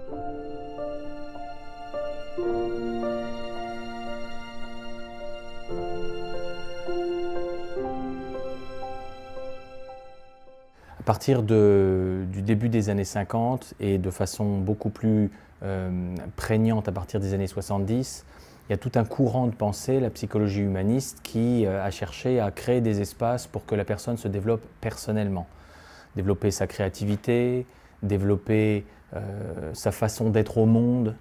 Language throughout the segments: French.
À partir du début des années 50 et de façon beaucoup plus euh, prégnante à partir des années 70, il y a tout un courant de pensée, la psychologie humaniste, qui euh, a cherché à créer des espaces pour que la personne se développe personnellement, développer sa créativité, développer euh, sa façon d'être au monde.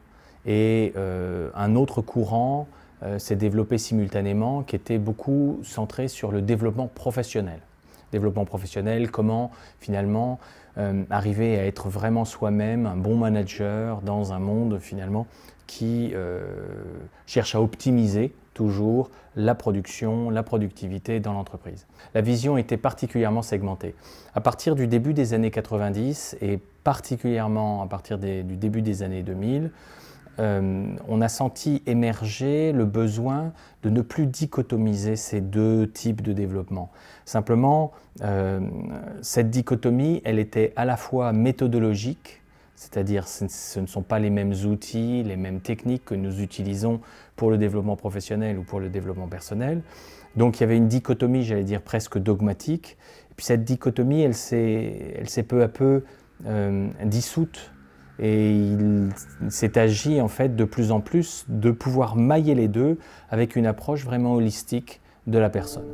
Et euh, un autre courant euh, s'est développé simultanément qui était beaucoup centré sur le développement professionnel. Développement professionnel, comment finalement arriver à être vraiment soi-même, un bon manager dans un monde finalement qui cherche à optimiser toujours la production, la productivité dans l'entreprise. La vision était particulièrement segmentée. À partir du début des années 90 et particulièrement à partir du début des années 2000, euh, on a senti émerger le besoin de ne plus dichotomiser ces deux types de développement. Simplement, euh, cette dichotomie, elle était à la fois méthodologique, c'est-à-dire ce ne sont pas les mêmes outils, les mêmes techniques que nous utilisons pour le développement professionnel ou pour le développement personnel. Donc il y avait une dichotomie, j'allais dire presque dogmatique. Et puis cette dichotomie, elle s'est peu à peu euh, dissoute et il s'est agi en fait de plus en plus de pouvoir mailler les deux avec une approche vraiment holistique de la personne.